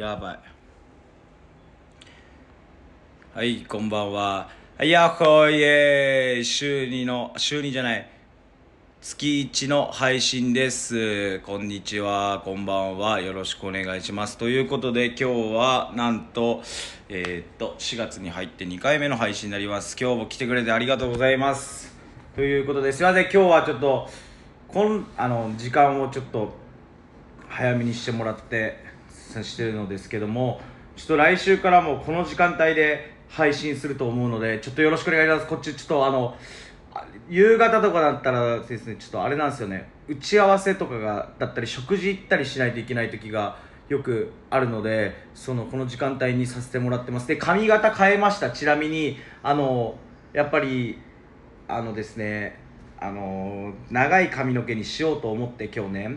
やばいはいこんばんはやっほいえー週2の週2じゃない月1の配信ですこんにちはこんばんはよろしくお願いしますということで今日はなんとえー、っと4月に入って2回目の配信になります今日も来てくれてありがとうございますということですいません今日はちょっとこんあの時間をちょっと早めにしてもらってしてるのですけどもちょっと来週からもこの時間帯で配信すると思うのでちょっとよろしくお願いしますこっちちょっとあの夕方とかだったらですねちょっとあれなんですよね打ち合わせとかがだったり食事行ったりしないといけない時がよくあるのでそのこの時間帯にさせてもらってますで髪型変えましたちなみにあのやっぱりあのですねあの長い髪の毛にしようと思って今日ね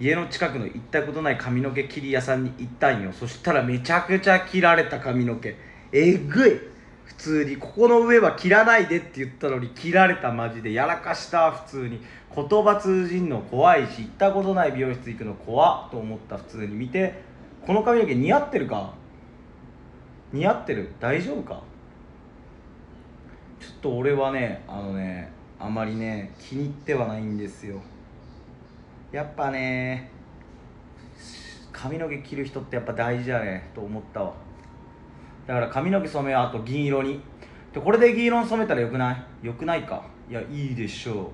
家の近くの行ったことない髪の毛切り屋さんに行ったんよそしたらめちゃくちゃ切られた髪の毛えぐい普通にここの上は切らないでって言ったのに切られたマジでやらかした普通に言葉通じんの怖いし行ったことない美容室行くの怖と思った普通に見てこの髪の毛似合ってるか似合ってる大丈夫かちょっと俺はねあのねあまりね気に入ってはないんですよやっぱね髪の毛切る人ってやっぱ大事だねと思ったわだから髪の毛染めはあと銀色にでこれで銀色に染めたらよくないよくないかいやいいでしょうそう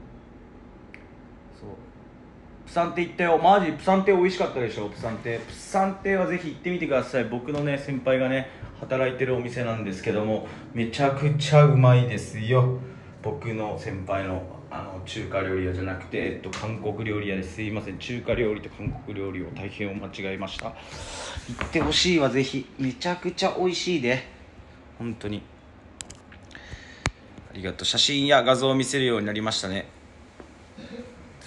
プサンテ行ったよマジプサンテ美味しかったでしょプサンテプサンテはぜひ行ってみてください僕のね先輩がね働いてるお店なんですけどもめちゃくちゃうまいですよ僕の先輩のあの中華料理屋じゃなくて、えっと、韓国料理屋ですいません中華料理と韓国料理を大変お間違えました行ってほしいわぜひめちゃくちゃ美味しいで本当にありがとう写真や画像を見せるようになりましたね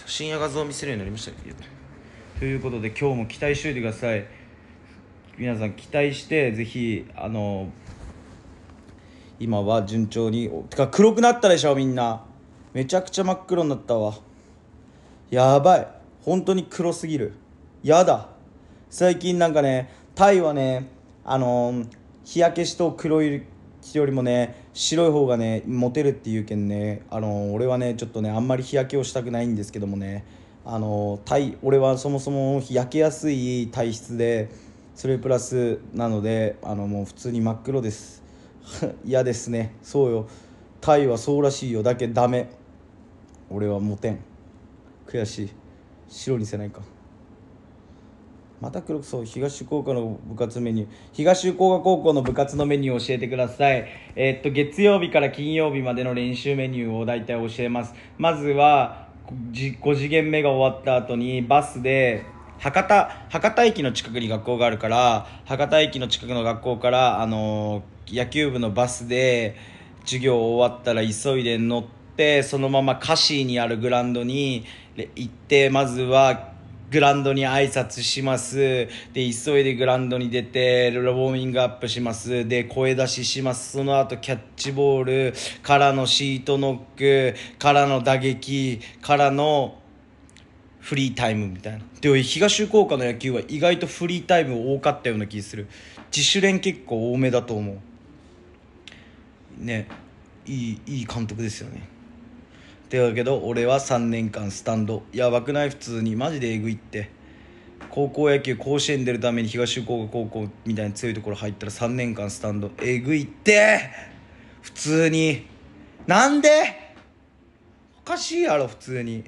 写真や画像を見せるようになりましたねということで今日も期待しといてください皆さん期待してぜひあの今は順調にてか黒くなったでしょみんなめちゃくちゃ真っ黒になったわやばい本当に黒すぎるやだ最近なんかねタイはねあのー、日焼けしと黒いよりもね白い方がねモテるっていうけんねあのー、俺はねちょっとねあんまり日焼けをしたくないんですけどもねあのー、体俺はそもそも焼けやすい体質でそれプラスなのであのもう普通に真っ黒です 嫌ですねそうよタイはそうらしいよだけダメ俺はモテん悔しい白にせないかまた黒くそう東福岡の部活メニュー東福岡高校の部活のメニューを教えてくださいえー、っと月曜日から金曜日までの練習メニューを大体教えますまずは5次元目が終わった後にバスで博多博多駅の近くに学校があるから博多駅の近くの学校からあのー、野球部のバスで授業終わったら急いで乗って、そのままカシーにあるグランドに行って、まずはグランドに挨拶します。で、急いでグランドに出て、ウォーミングアップします。で、声出しします。その後、キャッチボール、からのシートノック、からの打撃、からのフリータイムみたいな。で、東福岡の野球は意外とフリータイム多かったような気する。自主練結構多めだと思う。ね、いい、いい監督ですよね。てだけど俺は3年間スタンドやばくない普通にマジでえぐいって高校野球甲子園出るために東福岡高校みたいな強いところ入ったら3年間スタンドえぐいって普通になんでおかしいやろ普通に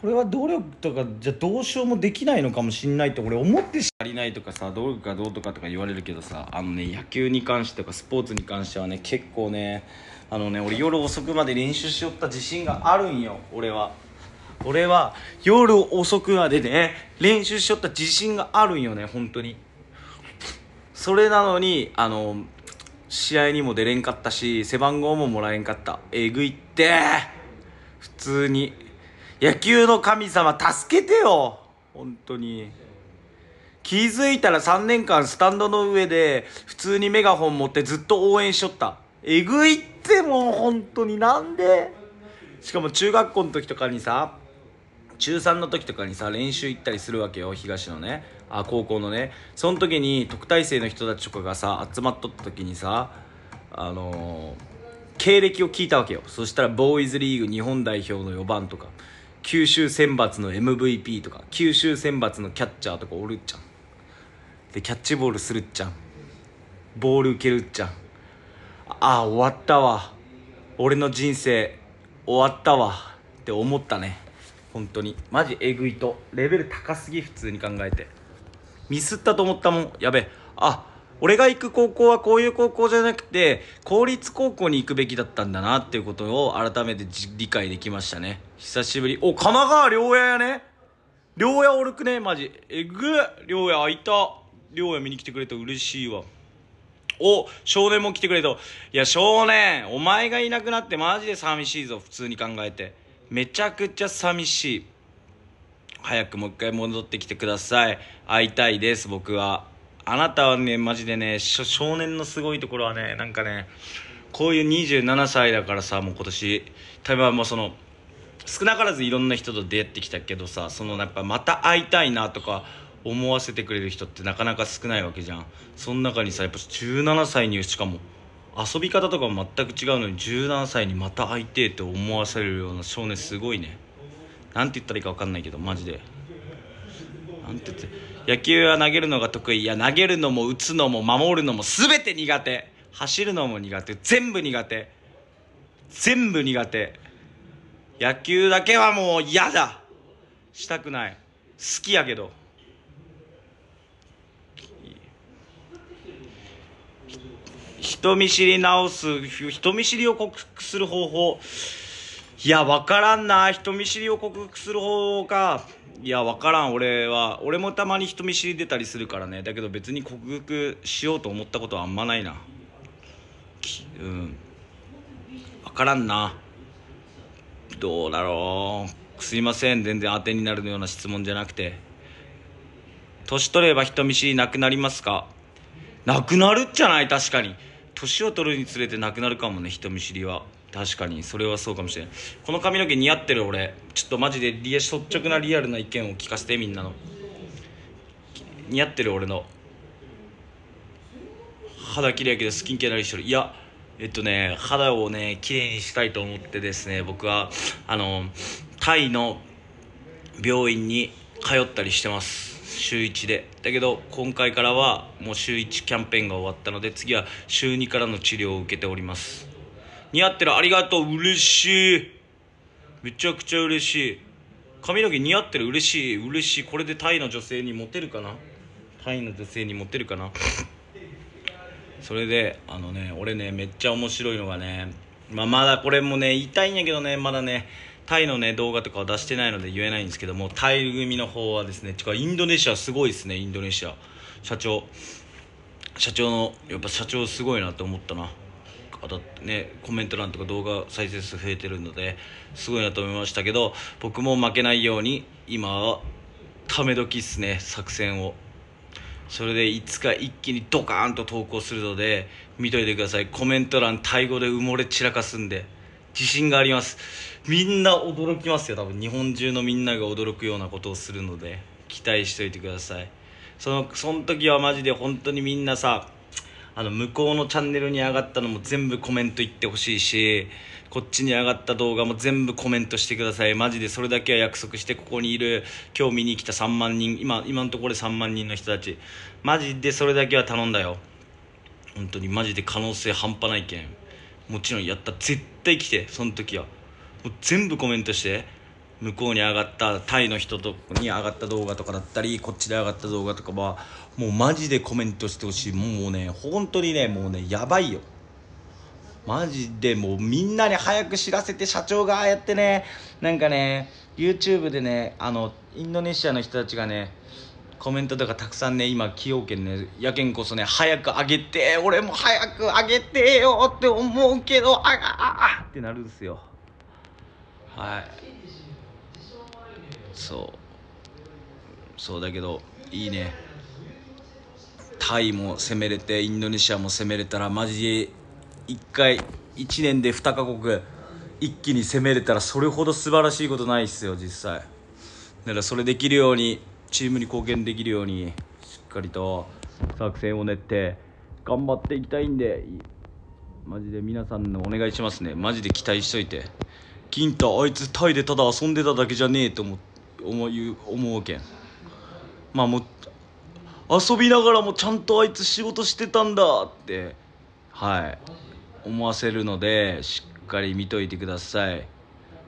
これは努力とかじゃどうしようもできないのかもしんないって俺思ってし足りないとかさ努力がどうとかとか言われるけどさあのね野球に関してとかスポーツに関してはね結構ねあのね俺夜遅くまで練習しよった自信があるんよ俺は俺は夜遅くまでね練習しよった自信があるんよね本当にそれなのにあの試合にも出れんかったし背番号ももらえんかったえぐいって普通に野球の神様助けてよ本当に気づいたら3年間スタンドの上で普通にメガホン持ってずっと応援しよったえぐいってもう本当になんでしかも中学校の時とかにさ中3の時とかにさ練習行ったりするわけよ東のねあ高校のねその時に特待生の人たちとかがさ集まっとった時にさあのー、経歴を聞いたわけよそしたらボーイズリーグ日本代表の4番とか九州選抜の MVP とか九州選抜のキャッチャーとかおるっちゃんでキャッチボールするっちゃんボール受けるっちゃんああ終わったわ俺の人生終わったわって思ったね本当にマジえぐいとレベル高すぎ普通に考えてミスったと思ったもんやべあ俺が行く高校はこういう高校じゃなくて公立高校に行くべきだったんだなっていうことを改めて理解できましたね久しぶりお神奈川両親やね両親おるくねマジえぐ両親開いた両親見に来てくれて嬉しいわお、少年も来てくれと。いや、少年、お前がいなくなってマジで寂しいぞ、普通に考えて。めちゃくちゃ寂しい。早くもう一回戻ってきてください。会いたいです、僕は。あなたはね、マジでね、少年のすごいところはね、なんかね、こういう27歳だからさ、もう今年、多分もうその、少なからずいろんな人と出会ってきたけどさそのやっぱまた会いたいなとか思わせてくれる人ってなかなか少ないわけじゃんその中にさやっぱ17歳にしかも遊び方とかも全く違うのに17歳にまた会いてえって思わせるような少年すごいねなんて言ったらいいか分かんないけどマジでなんて言って野球は投げるのが得意いや投げるのも打つのも守るのも全て苦手走るのも苦手全部苦手全部苦手野球だけはもう嫌だしたくない好きやけど人見知り直す、人見知りを克服する方法。いや、わからんな。人見知りを克服する方法か。いや、わからん。俺は、俺もたまに人見知り出たりするからね。だけど別に克服しようと思ったことはあんまないな。うん。わからんな。どうだろう。すいません。全然当てになるような質問じゃなくて。年取れば人見知りなくなりますかなくなるじゃない確かに。年を取るにつれてなくなるかもね人見知りは確かにそれはそうかもしれないこの髪の毛似合ってる俺ちょっとマジでリ率直なリアルな意見を聞かせてみんなの似合ってる俺の肌綺麗やけどスキンケアなりしてるいやえっとね肌をね綺麗にしたいと思ってですね僕はあのタイの病院に通ったりしてます週1でだけど今回からはもう週1キャンペーンが終わったので次は週2からの治療を受けております似合ってるありがとう嬉しいめちゃくちゃ嬉しい髪の毛似合ってる嬉しい嬉しいこれでタイの女性にモテるかなタイの女性にモテるかなそれであのね俺ねめっちゃ面白いのがねまあ、まだこれもね言いたいんやけどねまだねタイのね動画とかは出してないので言えないんですけどもタイ組の方はですねてかインドネシアすごいですねインドネシア社長社長のやっぱ社長すごいなって思ったなあたってねコメント欄とか動画再生数増えてるのですごいなと思いましたけど僕も負けないように今はため時っすね作戦をそれでいつか一気にドカーンと投稿するので見といてくださいコメント欄タイ語で埋もれ散らかすんで。自信がありますみんな驚きますよ多分日本中のみんなが驚くようなことをするので期待しておいてくださいそのその時はマジで本当にみんなさあの向こうのチャンネルに上がったのも全部コメント言ってほしいしこっちに上がった動画も全部コメントしてくださいマジでそれだけは約束してここにいる今日見に来た3万人今今のところで3万人の人たちマジでそれだけは頼んだよ本当にマジで可能性半端ないけんもちろんやった絶対来てその時はもう全部コメントして向こうに上がったタイの人とに上がった動画とかだったりこっちで上がった動画とかはもうマジでコメントしてほしいもうね本当にねもうねやばいよマジでもうみんなに早く知らせて社長がああやってねなんかね YouTube でねあのインドネシアの人たちがねコメントとかたくさんね今崎陽軒ねやけんこそね早くあげて俺も早くあげてよって思うけどあああってなるんですよはいそうそうだけどいいねタイも攻めれてインドネシアも攻めれたらマジ1回1年で2カ国一気に攻めれたらそれほど素晴らしいことないっすよ実際だからそれできるようにチームに貢献できるようにしっかりと作戦を練って頑張っていきたいんでマジで皆さんのお願いしますねマジで期待しといて金太あいつタイでただ遊んでただけじゃねえと思思う思うけんまあもう遊びながらもちゃんとあいつ仕事してたんだってはい思わせるのでしっかり見といてください。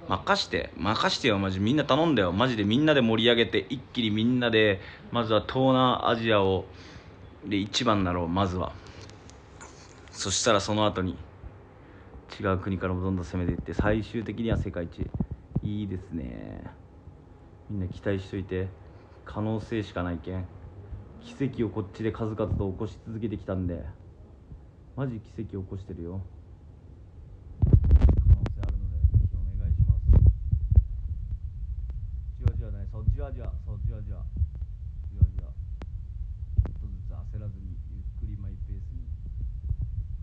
任して任してよマジみんな頼んだよマジでみんなで盛り上げて一気にみんなでまずは東南アジアをで一番だろうまずはそしたらその後に違う国からもどんどん攻めていって最終的には世界一いいですねみんな期待しといて可能性しかないけん奇跡をこっちで数々と起こし続けてきたんでマジ奇跡を起こしてるよじわじわそうじわじわじわじわちょっとずつ焦らずにゆっくりマイペースに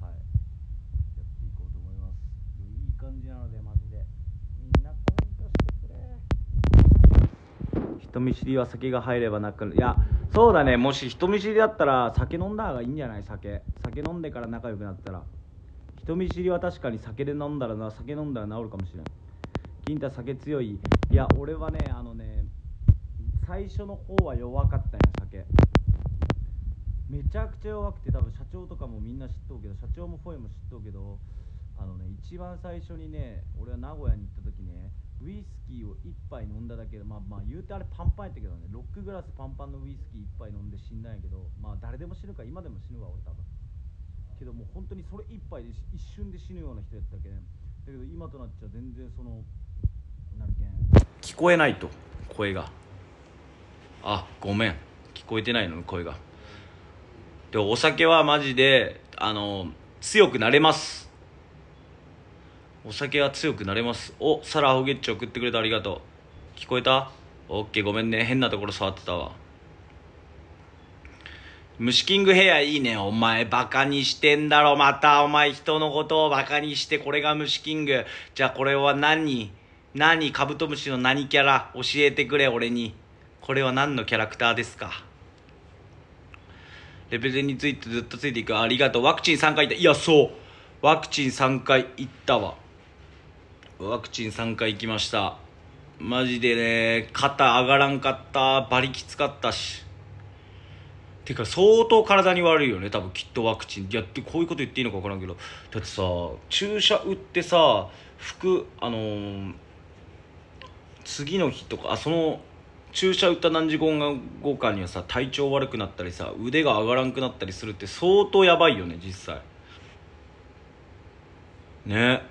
はいやっていこうと思いますいい感じなのでマジでみんなコメントしてくれ人見知りは酒が入ればなくいやそうだねもし人見知りだったら酒飲んだ方がいいんじゃない酒酒飲んでから仲良くなったら人見知りは確かに酒で飲んだらな酒飲んだら治るかもしれない金太酒強いいや俺はねあのね最初の方は弱かったんや酒めちゃくちゃ弱くて多分社長とかもみんな知っとうけど社長もフォイも知っとうけどあのね一番最初にね俺は名古屋に行った時ねウイスキーを1杯飲んだだけでまあまあ言うてあれパンパンやったけどねロックグラスパンパンのウイスキー1杯飲んで死んだんやけどまあ誰でも死ぬか今でも死ぬわ俺多分けどもう本当にそれ1杯で一瞬で死ぬような人やったけん、ね、だけど今となっちゃ全然そのなるけん聞こえないと声が。あごめん聞こえてないの声がでお酒はマジであの強くなれますお酒は強くなれますおサラホゲッチ送ってくれてありがとう聞こえたオッケーごめんね変なところ触ってたわ虫キングヘアいいね。お前バカにしてんだろ。またお前人のことをバカにして、これが虫キング。じゃあこれは何何カブトムシの何キャラ教えてくれ、俺に。これは何のキャラクターですかレベルについてずっとついていくありがとうワクチン3回行ったいやそうワクチン3回行ったわワクチン3回行きましたマジでね肩上がらんかったバリきつかったしてか相当体に悪いよね多分きっとワクチンやってこういうこと言っていいのか分からんけどだってさ注射打ってさ服あのー、次の日とかあその注射打った何時間後かにはさ体調悪くなったりさ腕が上がらんくなったりするって相当やばいよね実際ね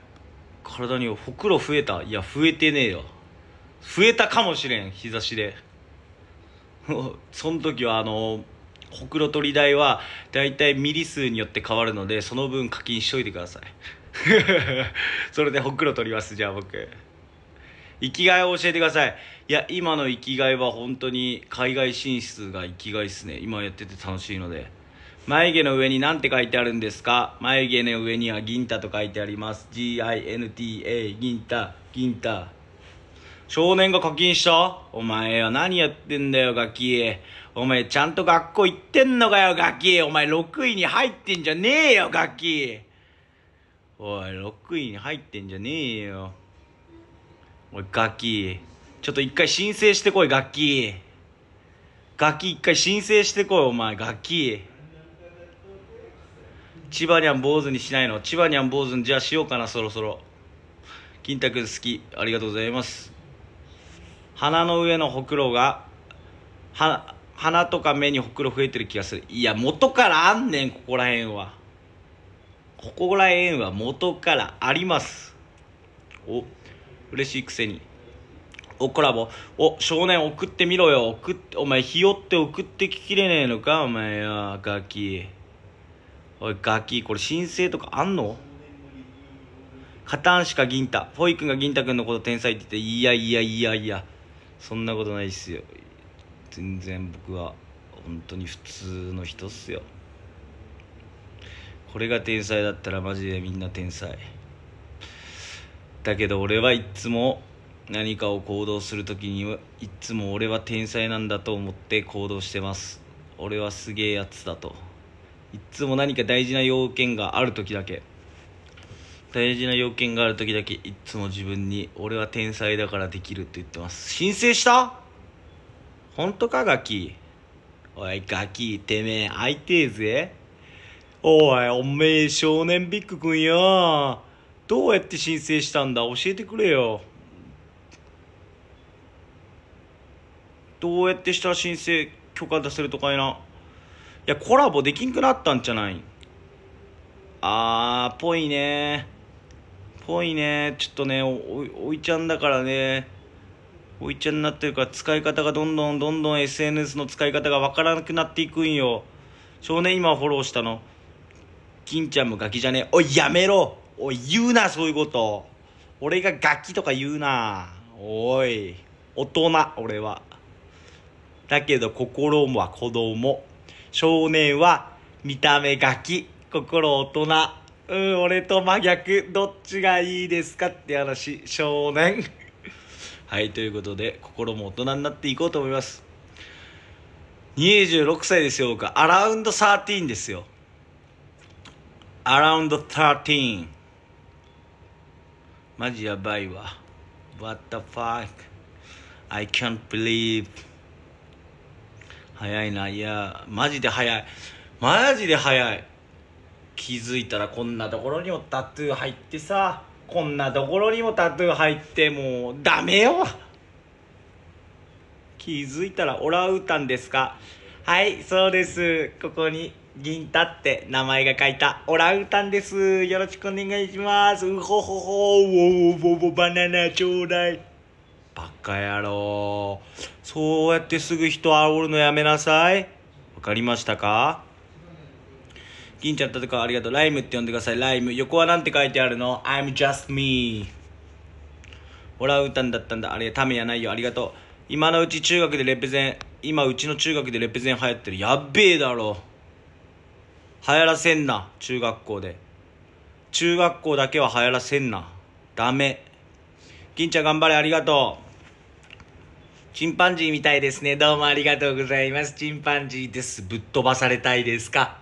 体にほくろ増えたいや増えてねえよ増えたかもしれん日差しで その時はあのほくろ取り代はだいたいミリ数によって変わるのでその分課金しといてください それでほくろ取りますじゃあ僕生きがいを教えてくださいいや今の生きがいは本当に海外進出が生きがいっすね今やってて楽しいので眉毛の上に何て書いてあるんですか眉毛の上には銀太と書いてあります GINTA 銀太銀太少年が課金したお前は何やってんだよガキお前ちゃんと学校行ってんのかよガキお前6位に入ってんじゃねえよガキおい6位に入ってんじゃねえよおい、ガキ。ちょっと一回申請してこい、ガキ。ガキ一回申請してこい、お前、ガキ。千葉にゃん坊主にしないの千葉にゃん坊主にじゃあしようかな、そろそろ。金太くん好き。ありがとうございます。鼻の上のほくろが、は、鼻とか目にほくろ増えてる気がする。いや、元からあんねん、ここらへんは。ここらへんは元からあります。お。嬉しいくせに。おコラボ。お、少年送ってみろよ。送って、お前、ひよって送ってききれねえのかお前よ、ガキ。おい、ガキ、これ申請とかあんのカタンシカ銀太。フォイ君が銀太君のこと天才って言って、いやいやいやいや。そんなことないっすよ。全然僕は、本当に普通の人っすよ。これが天才だったらマジでみんな天才。だけど俺はいつも何かを行動する時にはいつも俺は天才なんだと思って行動してます俺はすげえやつだといつも何か大事な要件がある時だけ大事な要件がある時だけいつも自分に俺は天才だからできるって言ってます申請した本当かガキおいガキてめえ会いてえぜおいおめえ少年ビッグくんよどうやって申請したんだ教えてくれよどうやってしたら申請許可出せるとかいないやコラボできんくなったんじゃないあーぽいねぽいねちょっとねおいちゃんだからねおいちゃんになってるから使い方がどんどんどんどん SNS の使い方がわからなくなっていくんよ少年今フォローしたの金ちゃんもガキじゃねえおいやめろおい、言うな、そういうこと。俺が楽器とか言うな。おい、大人、俺は。だけど心は子供。少年は見た目ガキ、心大人。うん、俺と真逆、どっちがいいですかって話、少年。はい、ということで、心も大人になっていこうと思います。26歳ですよ、僕。アラウンド13ですよ。アラウンド13。マジやばいわ What the fuck I can't believe 早いないやマジで早いマジで早い気づいたらこんなところにもタトゥー入ってさこんなところにもタトゥー入ってもうダメよ気づいたらオラウータンですかはいそうですここに銀太って名前が書いたオランウータンです。よろしくお願いします。うほほほ、ウォウォウォバナナちょうだい。バカ野郎。そうやってすぐ人煽るのやめなさい。わかりましたか銀ちゃんとかありがとう。ライムって呼んでください。ライム。横はなんて書いてあるの ?I'm just me. オランウータンだったんだ。あれ、ためやないよ。ありがとう。今のうち中学でレペゼン、今うちの中学でレペゼン流行ってる。やっべえだろ。流行らせんな中学校で中学校だけは流行らせんなダメ銀ちゃん頑張れありがとうチンパンジーみたいですねどうもありがとうございますチンパンジーですぶっ飛ばされたいですか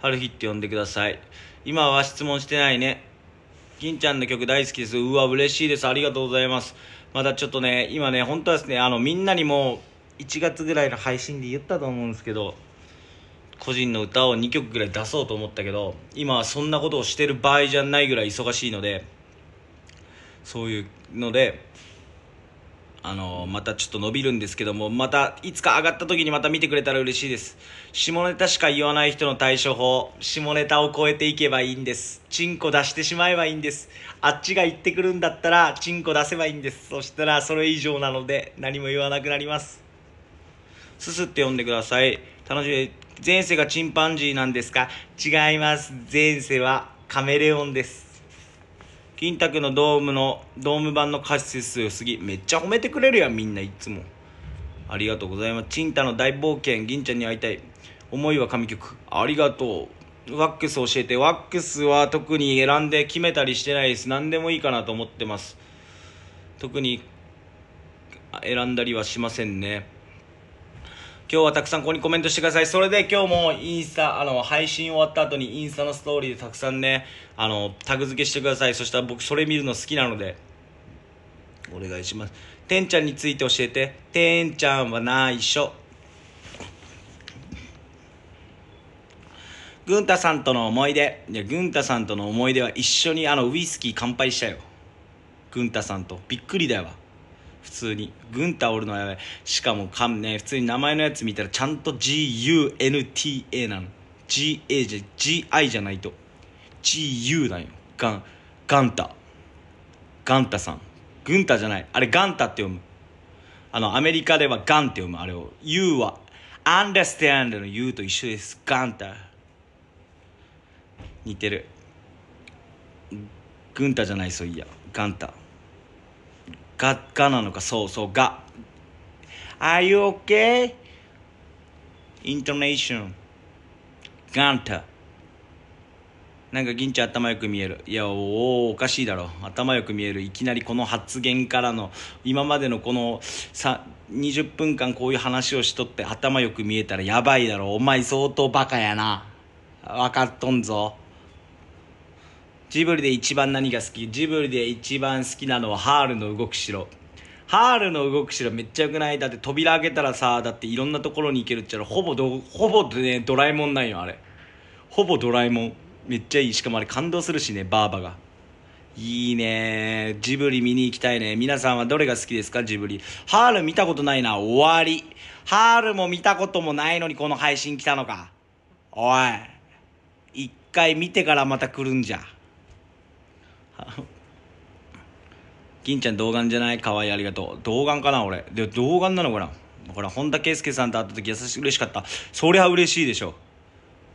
春日って呼んでください今は質問してないね銀ちゃんの曲大好きですうわ嬉しいですありがとうございますまだちょっとね今ね本当はですねあのみんなにも1月ぐらいの配信で言ったと思うんですけど個人の歌を2曲ぐらい出そうと思ったけど今はそんなことをしてる場合じゃないぐらい忙しいのでそういうのであのまたちょっと伸びるんですけどもまたいつか上がった時にまた見てくれたら嬉しいです下ネタしか言わない人の対処法下ネタを超えていけばいいんですチンコ出してしまえばいいんですあっちが言ってくるんだったらチンコ出せばいいんですそしたらそれ以上なので何も言わなくなりますすすって呼んでください楽しみ前世がチンパンジーなんですか違います。前世はカメレオンです。金卓のドームの、ドーム版の歌詞数良すぎ。めっちゃ褒めてくれるやん、みんないつも。ありがとうございます。チンタの大冒険、銀ちゃんに会いたい。思いは神曲。ありがとう。ワックス教えて。ワックスは特に選んで決めたりしてないです。何でもいいかなと思ってます。特に選んだりはしませんね。今日はたくさんここにコメントしてください。それで今日もインスタ、あの、配信終わった後にインスタのストーリーでたくさんね、あの、タグ付けしてください。そしたら僕それ見るの好きなので、お願いします。てんちゃんについて教えて。てんちゃんは内緒。ぐんたさんとの思い出。いや、ぐんたさんとの思い出は一緒にあの、ウイスキー乾杯したよ。ぐんたさんと。びっくりだよ。普通に軍太おるのはやばいしかもかんね普通に名前のやつ見たらちゃんと GUNTA なの GA じゃ GI じゃないと GU なんよガンガンタガンタさん軍太じゃないあれガンタって読むあのアメリカではガンって読むあれを U は understand の U と一緒ですガンタ似てる軍太じゃないそういやガンタが、がなのか、そうそう、が。Are you okay? Intonation. ガンタ。なんか銀ちゃん頭よく見える。いや、おお、おかしいだろ。頭よく見える。いきなりこの発言からの、今までのこのさ、20分間こういう話をしとって頭よく見えたらやばいだろ。お前相当バカやな。わかっとんぞ。ジブリで一番何が好きジブリで一番好きなのはハールの動く城。ハールの動く城めっちゃ良くないだって扉開けたらさ、だっていろんなところに行けるっちゃほぼど、ほぼね、ドラえもんなんよ、あれ。ほぼドラえもん。めっちゃいい。しかもあれ感動するしね、バーバが。いいねジブリ見に行きたいね。皆さんはどれが好きですかジブリ。ハール見たことないな。終わり。ハールも見たこともないのにこの配信来たのか。おい。一回見てからまた来るんじゃ。銀ちゃん童顔じゃないかわいいありがとう。童顔かな俺。で、童顔なのかなほら、本田圭佑さんと会った時優しく嬉しかった。そりゃ嬉しいでしょ。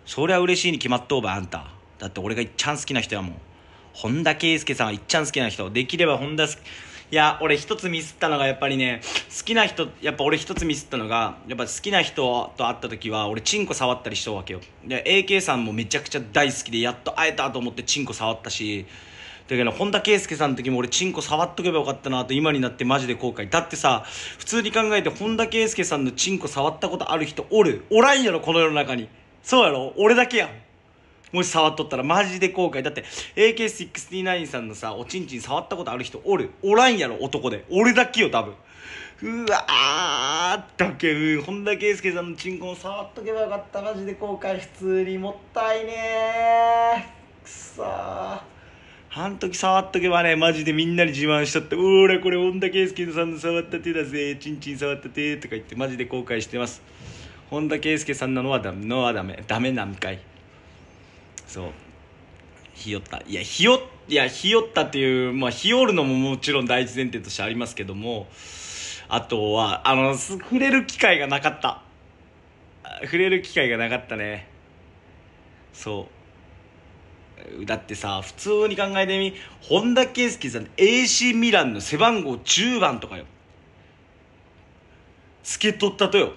そりゃ嬉しいに決まっとうば、あんた。だって俺がいっちゃん好きな人やもん。本田圭佑さんはいっちゃん好きな人。できれば本田好き。いや、俺一つミスったのがやっぱりね、好きな人、やっぱ俺一つミスったのが、やっぱ好きな人と会った時は、俺チンコ触ったりしたうわけよ。で、AK さんもめちゃくちゃ大好きで、やっと会えたと思ってチンコ触ったし、だけど本田圭佑さんの時も俺チンコ触っとけばよかったなと今になってマジで後悔だってさ普通に考えて本田圭佑さんのチンコ触ったことある人おるおらんやろこの世の中にそうやろ俺だけやんもし触っとったらマジで後悔だって AK69 さんのさおちんちん触ったことある人おるおらんやろ男で俺だけよ多分うわあたけ本田圭佑さんのチンコも触っとけばよかったマジで後悔普通にもったいねーくそーあん時触っとけばね、マジでみんなに自慢しとって、おら、これ、本田圭佑さんの触った手だぜ、ちんちん触った手とか言って、マジで後悔してます。本田圭佑さんなのはダメ、のはダメ、ダメなんかい。そう。ひよった。いや、ひよ、いや、ひよったっていう、まあ、ひよるのももちろん第一前提としてありますけども、あとは、あの、触れる機会がなかった。触れる機会がなかったね。そう。だってさ普通に考えてみ本田圭佑さん AC ミランの背番号10番とかよ助け取ったとよ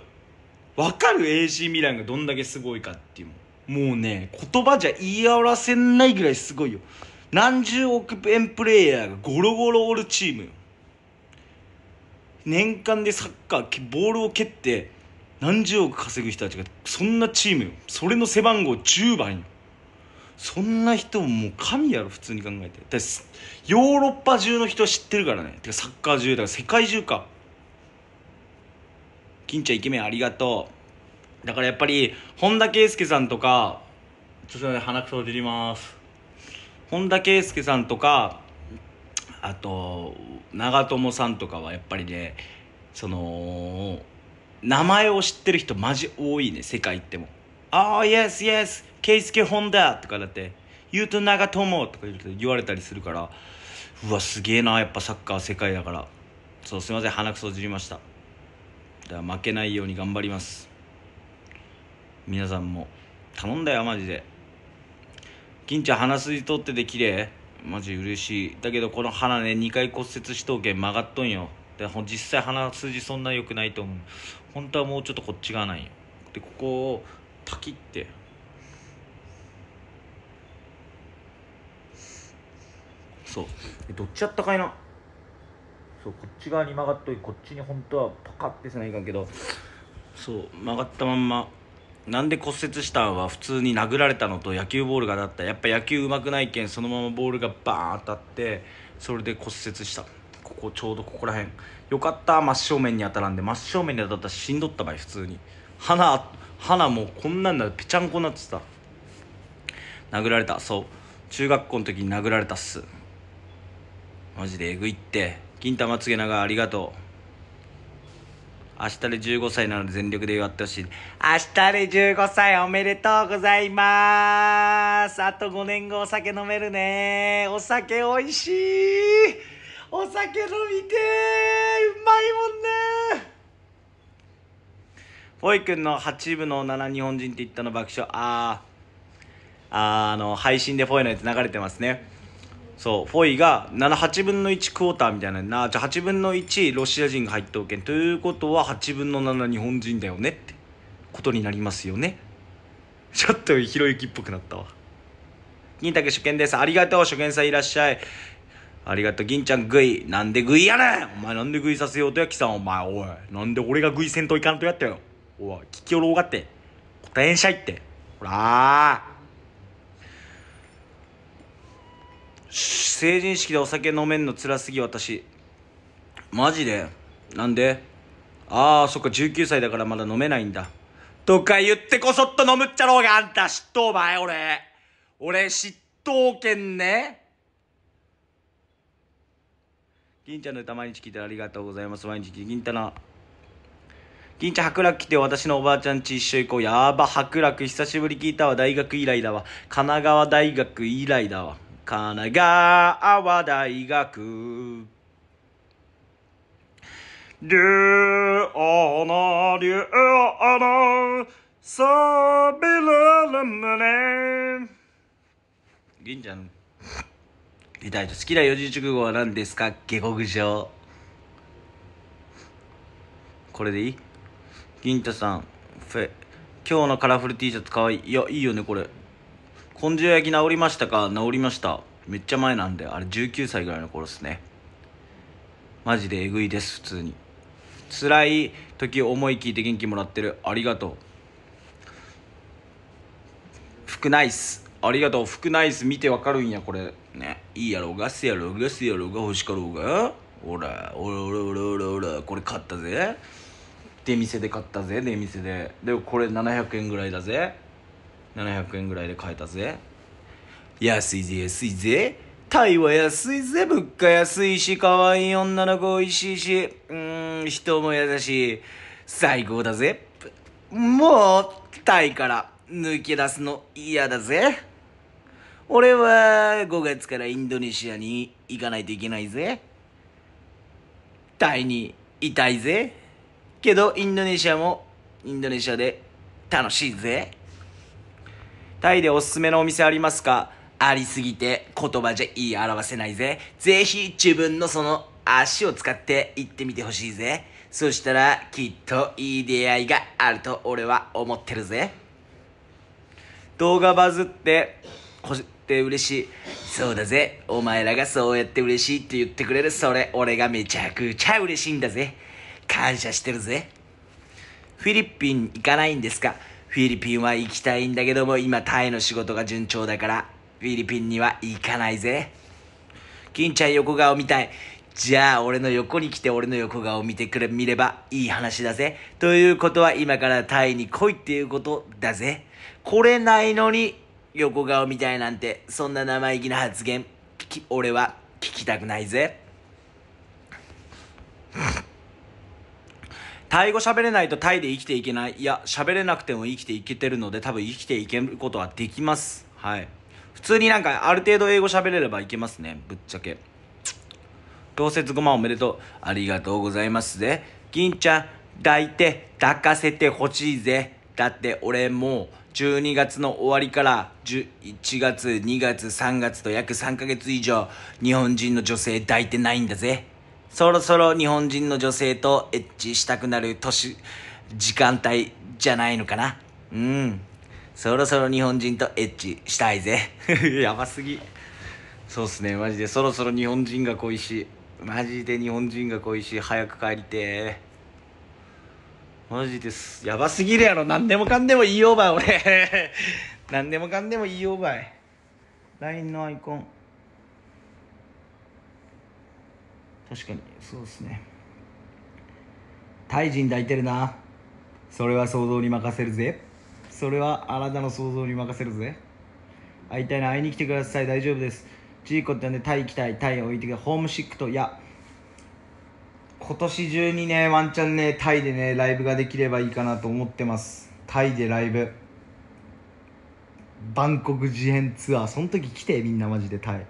分かる AC ミランがどんだけすごいかっていうもうね言葉じゃ言い表せないぐらいすごいよ何十億円プレイヤーがゴロゴロおるチームよ年間でサッカーボールを蹴って何十億稼ぐ人たちがそんなチームよそれの背番号10番よそんな人もう神やろ普通に考えてだヨーロッパ中の人は知ってるからねてかサッカー中だから世界中か金ちゃんイケメンありがとうだからやっぱり本田圭佑さんとかちょっと鼻くそをります本田圭佑さんとかあと長友さんとかはやっぱりねその名前を知ってる人マジ多いね世界ってもああ、イエスイエス、ケイスケ・ホンダとかだって、ユート・ナガトモとか言われたりするから、うわ、すげえな、やっぱサッカー世界だから。そう、すいません、鼻くそじりました。では負けないように頑張ります。皆さんも、頼んだよ、マジで。金ちゃん、鼻筋取ってて綺麗マジ嬉しい。だけど、この鼻ね、2回骨折しとけ曲がっとんよ。で実際鼻筋そんな良くないと思う本当はもうちょっとこっち側なんよでここをパキってそうどっちあったかいなそうこっち側に曲がっといてこっちに本当はパカッてせないかんけどそう曲がったまんまなんで骨折したんは普通に殴られたのと野球ボールが当たったやっぱ野球うまくないけんそのままボールがバーン当たってそれで骨折したここちょうどここら辺よかった真正面に当たらんで真正面に当たったら死んどったばい普通に鼻鼻もこんなんだぺちゃんこになってた殴られたそう中学校の時に殴られたっすマジでえぐいって金玉つげながありがとう明日で15歳なので全力で祝ってほしい明日で15歳おめでとうございますあと5年後お酒飲めるねお酒おいしいお酒飲みてうまいもんねいイ君の8部の7日本人って言ったの爆笑あーあーあの配信でフォイのやつ流れてますねそうフォイが78分の1クォーターみたいななじゃ8分の1ロシア人が入っておけんということは8分の7日本人だよねってことになりますよね ちょっとひろゆきっぽくなったわ銀た初見ですありがとう初見さんいらっしゃいありがとう、銀ちゃん、グイ。なんでグイやねんお前なんでグイさせようとや、きさん、お前、おい。なんで俺がグイせんといかんとやったよ。おい、聞きおろうがって。答えんしゃいって。ほら成人式でお酒飲めんの辛すぎ私。マジでなんでああ、そっか、19歳だからまだ飲めないんだ。とか言ってこそっと飲むっちゃろうが、あんた嫉妬お前、俺。俺、嫉妬権ね。銀ちゃんの歌毎日聞いてありがとうございます。毎日銀たな。銀ちゃん白楽来て私のおばあちゃんち一緒行こう。やば、白楽久しぶり聞いたわ。大学以来だわ。神奈川大学以来だわ。神奈川大学。竜王の竜王のそびるる胸。銀ちゃん。リタイト好きな四字熟語は何ですか下克上。これでいい銀太さんフェ今日のカラフル T シャツかわいいいやいいよねこれ根性焼き治りましたか治りましためっちゃ前なんであれ19歳ぐらいの頃っすねマジでえぐいです普通に辛い時思い聞いて元気もらってるありがとう服ナイスありがとう服ナイス見てわかるんやこれねいいやろガスやろガスやろが欲しかろうがほらおらおらおらおらおらこれ買ったぜ出店で買ったぜ出店ででもこれ700円ぐらいだぜ700円ぐらいで買えたぜ安いぜ安いぜタイは安いぜ物価安いし可愛い女の子美味しいしうん人も優しい最高だぜもうタイから抜け出すの嫌だぜ俺は5月からインドネシアに行かないといけないぜタイにいたいぜけど、インドネシアも、インドネシアで楽しいぜ。タイでおすすめのお店ありますかありすぎて言葉じゃ言い表せないぜ。ぜひ自分のその足を使って行ってみてほしいぜ。そしたらきっといい出会いがあると俺は思ってるぜ。動画バズって、こって嬉しい。そうだぜ。お前らがそうやって嬉しいって言ってくれるそれ、俺がめちゃくちゃ嬉しいんだぜ。感謝してるぜ。フィリピン行かないんですかフィリピンは行きたいんだけども、今タイの仕事が順調だから、フィリピンには行かないぜ。金ちゃん横顔見たい。じゃあ、俺の横に来て俺の横顔見てくれ、見ればいい話だぜ。ということは今からタイに来いっていうことだぜ。来れないのに横顔みたいなんて、そんな生意気な発言、俺は聞きたくないぜ。タイ語喋れないとタイで生きていけない。いや、喋れなくても生きていけてるので、多分生きていけることはできます。はい。普通になんか、ある程度英語喋れればいけますね。ぶっちゃけ。どせ節5万おめでとう。ありがとうございますぜ。銀ちゃん、抱いて、抱かせてほしいぜ。だって俺もう、12月の終わりから11月2月3月と約3ヶ月以上日本人の女性抱いてないんだぜ。そろそろ日本人の女性とエッチしたくなる年、時間帯じゃないのかな。うん。そろそろ日本人とエッチしたいぜ。やばすぎ。そうっすね、マジで。そろそろ日本人が恋しい。マジで日本人が恋しい。早く帰りてマジです。やばすぎるやろ。何でもかんでもいいようばい、俺。何でもかんでもいいようばい。LINE のアイコン。確かにそうですねタイ人抱いてるなそれは想像に任せるぜそれはあなたの想像に任せるぜ会いたいな会いに来てください大丈夫ですジーコってねタイ行きたいタイ置いてくホームシックといや今年中にねワンチャンねタイでねライブができればいいかなと思ってますタイでライブバンコク事変ツアーその時来てみんなマジでタイ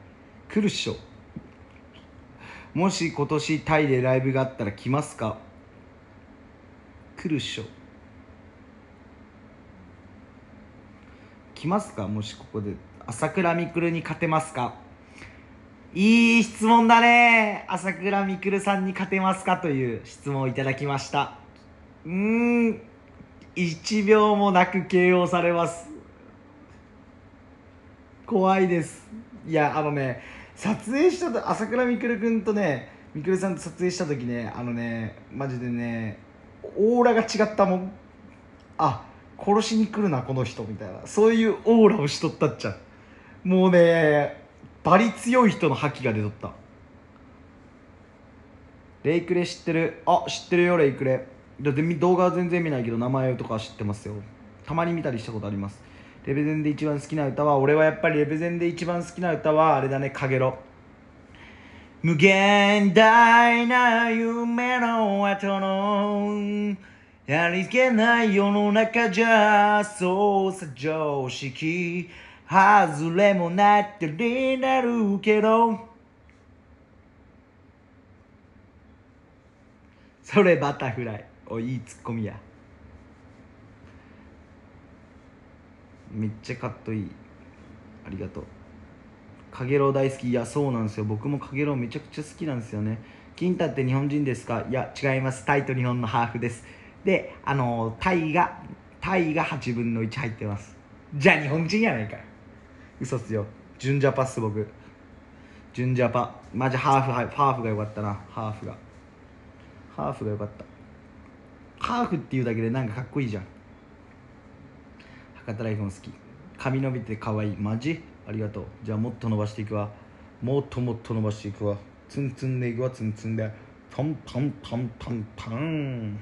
来るっしょもし今年タイでライブがあったら来ますか来るっしょ来ますかもしここで朝倉未来に勝てますかいい質問だね朝倉未来さんに勝てますかという質問をいただきましたうん1秒もなく KO されます怖いですいやあのね撮影したと朝倉未来君とね未来さんと撮影した時ねあのねマジでねオーラが違ったもんあ殺しに来るなこの人みたいなそういうオーラをしとったっちゃもうねバリ強い人の覇気が出とったレイクレ知ってるあ知ってるよレイクレだって動画は全然見ないけど名前とか知ってますよたまに見たりしたことありますレベゼンで一番好きな歌は、俺はやっぱりレベゼンで一番好きな歌は、あれだね、かげろ。無限大な夢の後の、やりけない世の中じゃ、操作常識、外れもなってになるけど、それバタフライ。おいいツッコミや。めっちゃかっこいいありがとうかげろう大好きいやそうなんですよ僕もかげろうめちゃくちゃ好きなんですよね金太って日本人ですかいや違いますタイと日本のハーフですであのタイがタイが8分の1入ってますじゃあ日本人やないか嘘っすよ純ジャパっす僕純ジャパマジハーフハーフが良かったなハーフがハーフが良かったハーフっていうだけでなんかかっこいいじゃん博多ライフも好き髪伸びて可愛いマジありがとうじゃあもっと伸ばしていくわもっともっと伸ばしていくわツンツンでいくわツンツンでパンパンパンパンパン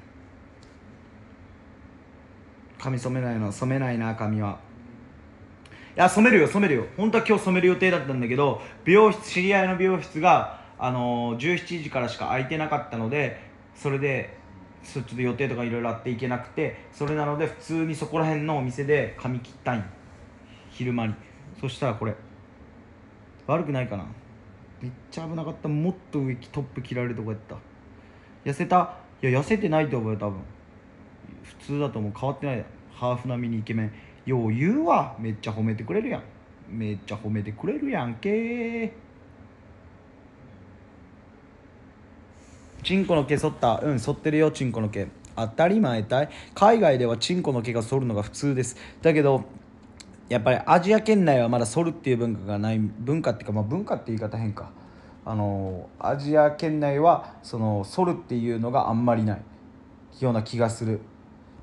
髪染めないの染めないな髪はいや染めるよ染めるよ本当は今日染める予定だったんだけど美容室知り合いの美容室があのー、17時からしか空いてなかったのでそれでちょっと予定とかいろいろあって行けなくてそれなので普通にそこら辺のお店で髪切ったん昼間にそしたらこれ悪くないかなめっちゃ危なかったもっと上トップ切られるとこやった痩せたいや痩せてないと思うよ多分普通だともう変わってないハーフ並みにイケメンよう言うわめっちゃ褒めてくれるやんめっちゃ褒めてくれるやんけチンコの毛剃ったうん剃ってるよチンコの毛当たり前たい海外ではチンコの毛が剃るのが普通ですだけどやっぱりアジア圏内はまだ剃るっていう文化がない文化っていうか、まあ、文化って言い方変かあのアジア圏内はその剃るっていうのがあんまりないような気がする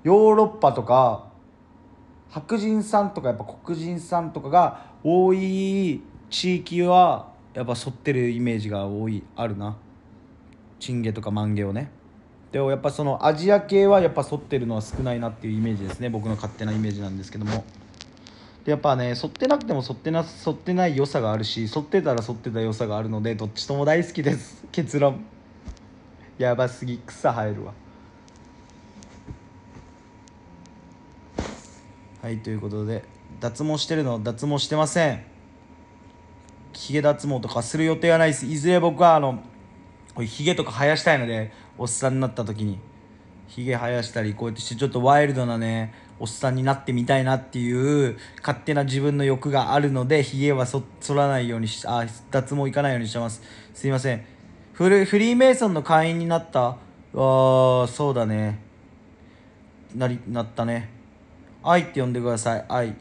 ヨーロッパとか白人さんとかやっぱ黒人さんとかが多い地域はやっぱ剃ってるイメージが多いあるな。チンゲとかマンゲをねでもやっぱそのアジア系はやっぱ剃ってるのは少ないなっていうイメージですね僕の勝手なイメージなんですけどもでやっぱね剃ってなくても剃ってな剃ってない良さがあるし剃ってたら剃ってた良さがあるのでどっちとも大好きです結論やばすぎ草生えるわはいということで脱毛してるの脱毛してませんヒゲ脱毛とかする予定はないですいずれ僕はあのこれヒゲとか生やしたいのでおっさんになった時にヒゲ生やしたりこうやってしてちょっとワイルドなねおっさんになってみたいなっていう勝手な自分の欲があるのでヒゲはそ剃らないようにしあ脱毛いかないようにしてますすいませんフルフリーメイソンの会員になったあそうだねなりなったね愛って呼んでください愛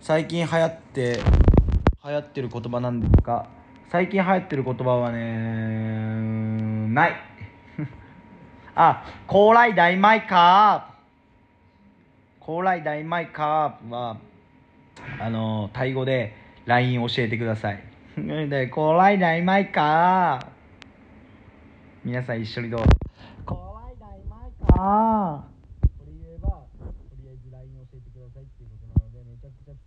最近流行って流行ってる言葉なんですか最近流行ってる言葉はねない あ高麗大米カー高麗大米カーはあのタイ語で LINE 教えてください で高麗大米カー皆さん一緒にどうぞ高麗大くカー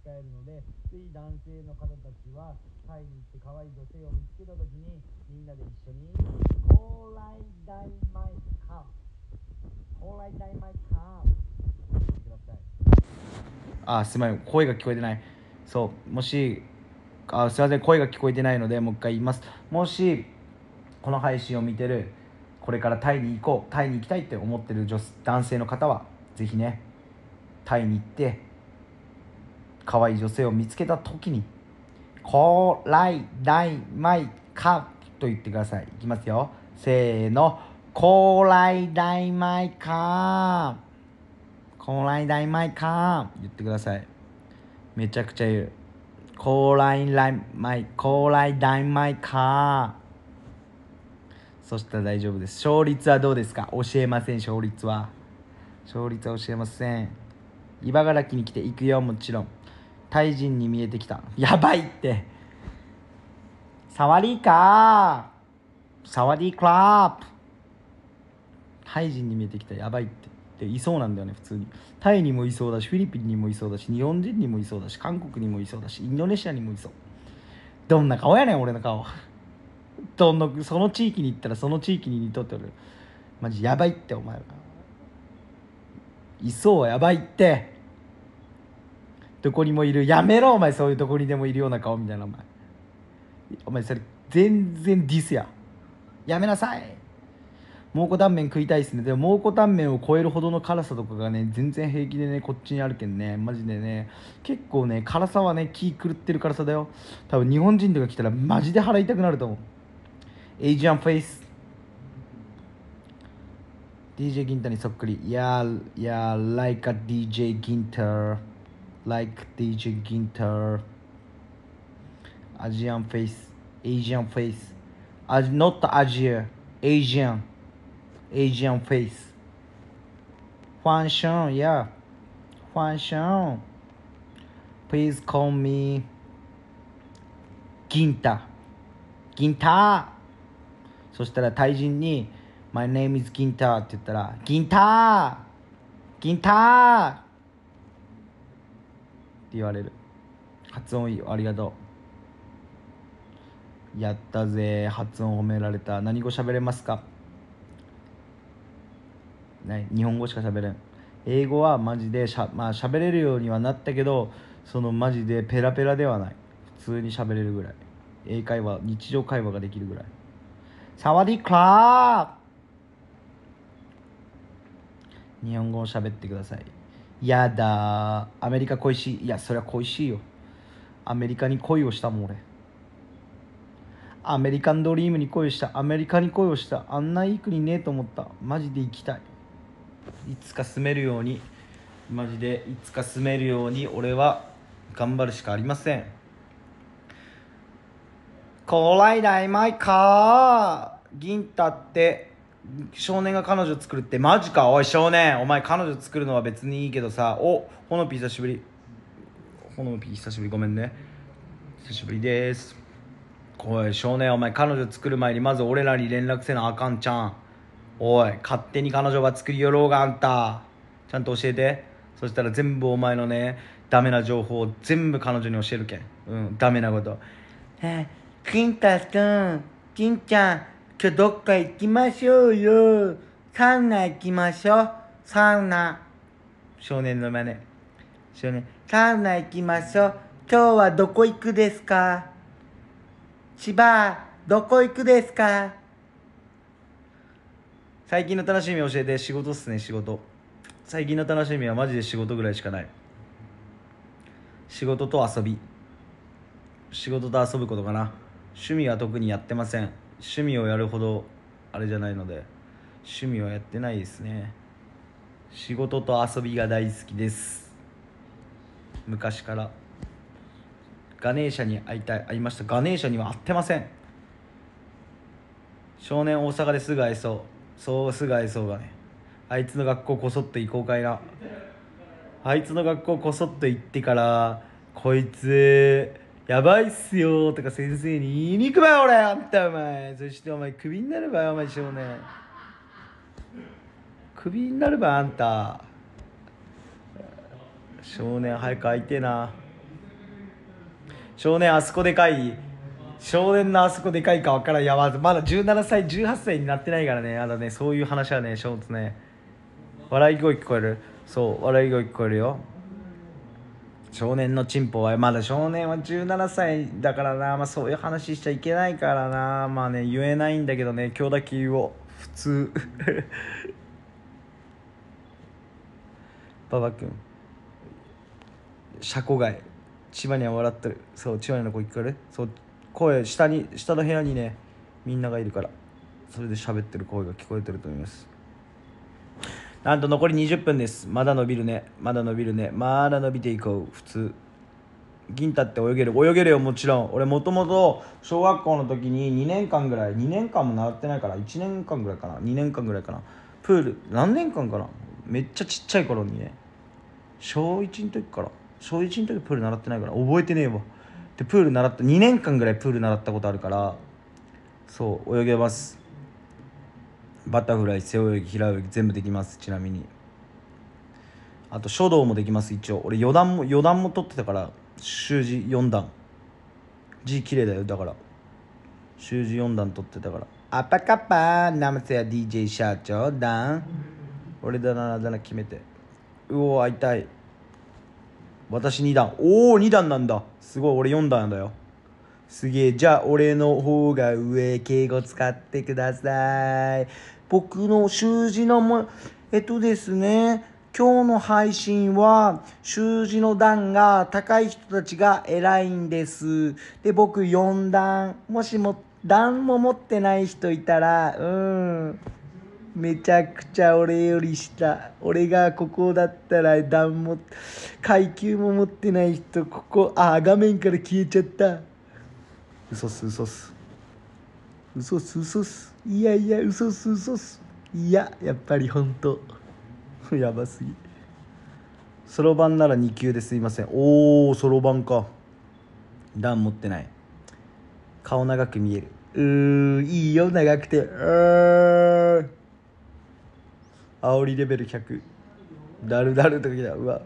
使えるので、ぜひ男性の方たちは、タイ可愛い女性を見つけたときにみんなで一緒に「蓬莱大マイカー」「蓬莱大マイカー」あすみません声が聞こえてないそうもしあすみません声が聞こえてないのでもう一回言いますもしこの配信を見てるこれからタイに行こうタイに行きたいって思ってる女男性の方はぜひねタイに行って可愛い女性を見つけた時にこらいないまいかと言ってください。いきますよ。せーの。こらいないまいかこらいないまいか言ってください。めちゃくちゃ言う。こらいないまい、こらいいまいかそしたら大丈夫です。勝率はどうですか教えません、勝率は。勝率は教えません。茨城に来て行くよ、もちろん。タイ人に見えてきたやばいってサワリーりサワークラップタイ人に見えてきたやばいってでいそうなんだよね普通にタイにもいそうだしフィリピンにもいそうだし日本人にもいそうだし韓国にもいそうだしインドネシアにもいそうどんな顔やねん俺の顔どんのその地域に行ったらその地域に似とってるマジやばいってお前らいそうやばいってどこにもいるやめろお前そういうどこにでもいるような顔みたいなお前お前それ全然ディスややめなさい蒙古タンメン食いたいっすねでも蒙古タンメンを超えるほどの辛さとかがね全然平気でねこっちにあるけんねマジでね結構ね辛さはね気狂ってる辛さだよ多分日本人とか来たらマジで腹痛くなると思うエイジアンフェイス DJ ギンタにそっくりいやいや like a DJ ギンタ like DJ Ginter, Asian face, Asian face, as not Asia, Asian, Asian face. Huan Sheng, yeah, Huan Sheng. Please call me Ginta, Ginta. そしたら対人に My name is Ginta Said Ginta! ギンター言われる発音いいよありがとうやったぜ発音褒められた何語喋れますかない日本語しか喋れん英語はマジでしゃ、まあ、喋れるようにはなったけどそのマジでペラペラではない普通に喋れるぐらい英会話日常会話ができるぐらいサワディクラー日本語を喋ってくださいやだアメリカ恋しいいやそりゃ恋しいよアメリカに恋をしたもん俺アメリカンドリームに恋をしたアメリカに恋をしたあんないい国ねえと思ったマジで行きたいいつか住めるようにマジでいつか住めるように俺は頑張るしかありませんこらいないまいか銀太って少年が彼女作るってマジかおい少年お前彼女作るのは別にいいけどさおほのぴ久しぶりほのぴ久しぶりごめんね久しぶりですおい少年お前彼女作る前にまず俺らに連絡せなあかんちゃんおい勝手に彼女は作りよろうがあんたちゃんと教えてそしたら全部お前のねダメな情報を全部彼女に教えるけんうんダメなことえっ金太くん金ちゃんちょ、どっか行きましょうよ。サウナ行きましょう。サウナ。少年の真似。少年。サウナ行きましょう。今日はどこ行くですか千葉、どこ行くですか最近の楽しみ教えて。仕事っすね、仕事。最近の楽しみはマジで仕事ぐらいしかない。仕事と遊び。仕事と遊ぶことかな。趣味は特にやってません。趣味をやるほどあれじゃないので趣味はやってないですね仕事と遊びが大好きです昔からガネーシャに会いたい会いましたガネーシャには会ってません少年大阪ですぐ会えそうそうすぐ会えそうがねあいつの学校こそって行こうかいなあいつの学校こそっと行ってからこいつやばいっすよとか先生に言いに行くわよ俺あんたお前そしてお前クビになればよお前少年クビになればあんた少年早く会いてえな少年あそこでかい少年のあそこでかいか分からんいやまだ17歳18歳になってないからねまだねそういう話はね少ょとね笑い声聞こえるそう笑い声聞こえるよ少年のチンポはまだ少年は17歳だからな、まあ、そういう話しちゃいけないからなまあね言えないんだけどね今日だけ言おう普通 馬場君車庫街千葉には笑ってるそう千葉の子聞かれるそう声下に下の部屋にねみんながいるからそれで喋ってる声が聞こえてると思いますなんと残り20分ですまだ伸びるねまだ伸びるねまだ伸びていこう普通銀太って泳げる泳げるよもちろん俺もともと小学校の時に2年間ぐらい2年間も習ってないから1年間ぐらいかな2年間ぐらいかなプール何年間かなめっちゃちっちゃい頃にね小1の時から小1の時プール習ってないから覚えてねえわでプール習った2年間ぐらいプール習ったことあるからそう泳げますバタフライ背泳ぎ平泳ぎ全部できますちなみにあと書道もできます一応俺四段も四段も取ってたから習字4段字綺麗だよだから習字4段取ってたからアパカパーナムセや DJ 社長ダン。俺だなだな決めてうお会いたい私2段おお2段なんだすごい俺4段だよすげえじゃあ俺の方が上敬語使ってください僕の習字のも、えっとですね、今日の配信は、習字の段が高い人たちが偉いんです。で、僕4段、もしも、段も持ってない人いたら、うん。めちゃくちゃ俺より下俺がここだったら段も階級も持ってない人ここあ画面から消えちゃった嘘っす嘘っす嘘っす嘘っすいやいや嘘っす嘘っすいややっぱり本当 やばすぎそろばんなら2級ですいませんおおそろばんか段持ってない顔長く見えるうーいいよ長くてうー煽りレベル100だるだるとだうわ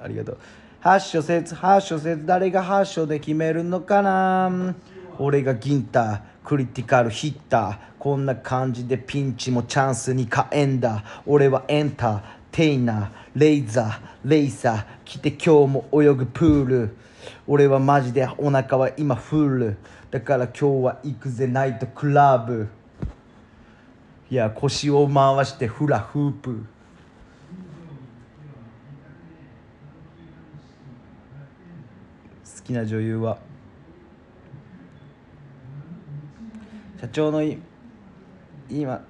ありがとう8諸説8諸説誰が8諸で決めるのかな俺が銀太クリティカルヒッターこんな感じでピンチもチャンスに変えんだ俺はエンターテイナーレイザーレイサー来て今日も泳ぐプール俺はマジでお腹は今フルだから今日は行くぜナイトクラブいや腰を回してフラフープ好きな女優は社長の今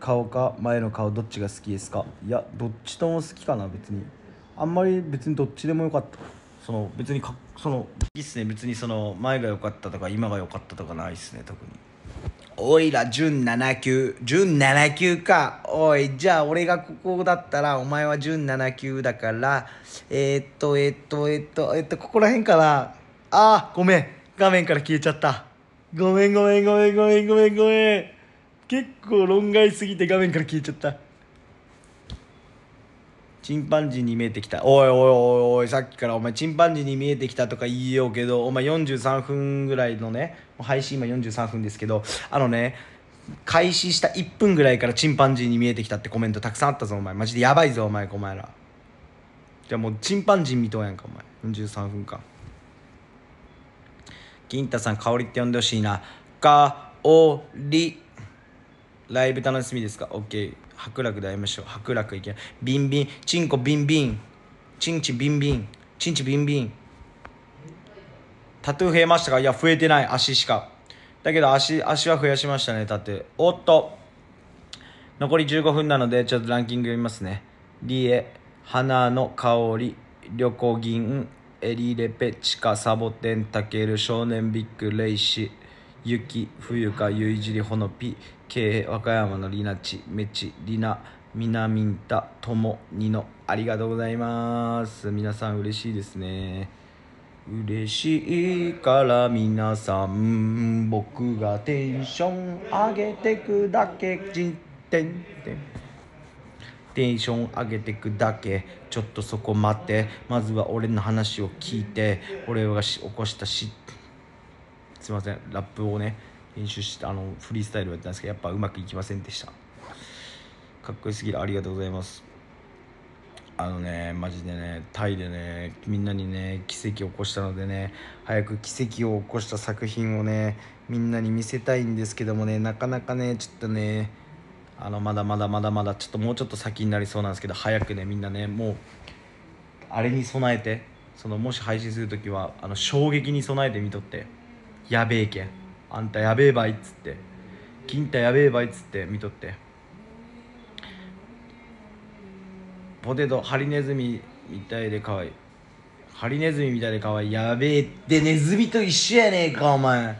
顔か前の顔どっちが好きですかいやどっちとも好きかな別にあんまり別にどっちでもよかったその別にかそのいいっすね別にその前が良かったとか今が良かったとかないっすね特においら準7級準7級かおいじゃあ俺がここだったらお前は準7級だからえー、っとえー、っとえー、っとえっとここら辺かなあーごめん画面から消えちゃったごめんごめんごめんごめんごめんごめん結構論外すぎて画面から消えちゃったチンパンジーに見えてきたおいおいおいおいさっきからお前チンパンジーに見えてきたとか言いようけどお前43分ぐらいのね配信今43分ですけどあのね開始した1分ぐらいからチンパンジーに見えてきたってコメントたくさんあったぞお前マジでやばいぞお前お前らじゃあもうチンパンジー見とうやんかお前43分間金太さん、香りって呼んでほしいな。かおり。ライブ楽しみですか ?OK。白楽で会いましょう。白楽いけ。ビンビン。チンコビンビン。チンチビンビン。チンチビンビン。タトゥー増えましたかいや、増えてない。足しか。だけど足、足は増やしましたね、タトゥー。おっと。残り15分なので、ちょっとランキング読みますね。リエ、花の香り、旅行銀、エリレペチカサボテンタケル少年ビッグレイシユキ冬香ゆいじりほのぴケイ和歌山のりなちめちりなみなみんたともにのありがとうございます皆さん嬉しいですね嬉しいから皆さん僕がテンション上げてくだけんてんテンション上げてくだけちょっとそこ待ってまずは俺の話を聞いて俺が起こしたしすいませんラップをね練習してあのフリースタイルをやったんですけどやっぱうまくいきませんでしたかっこよすぎるありがとうございますあのねマジでねタイでねみんなにね奇跡を起こしたのでね早く奇跡を起こした作品をねみんなに見せたいんですけどもねなかなかねちょっとねあのまだまだまだまだちょっともうちょっと先になりそうなんですけど早くねみんなねもうあれに備えてそのもし配信する時はあの衝撃に備えてみとってやべえけんあんたやべえばいっつって金太やべえばいっつって見とってポテトハリネズミみたいで可愛いハリネズミみたいで可愛いやべえってネズミと一緒やねえかお前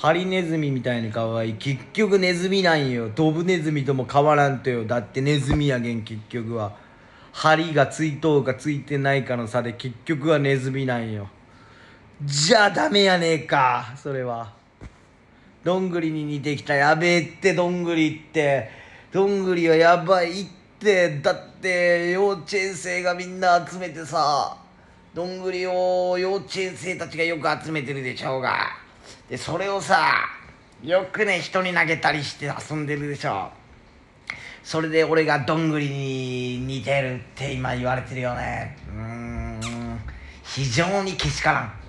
ハリネズミみたいに可愛い結局ネズミなんよドブネズミとも変わらんとよだってネズミやげん結局は針がついとうかついてないかの差で結局はネズミなんよじゃあダメやねえかそれはどんぐりに似てきたやべえってどんぐりってどんぐりはやばいってだって幼稚園生がみんな集めてさどんぐりを幼稚園生たちがよく集めてるでしょうが。でそれをさよくね人に投げたりして遊んでるでしょそれで俺がどんぐりに似てるって今言われてるよねうん非常にけしからん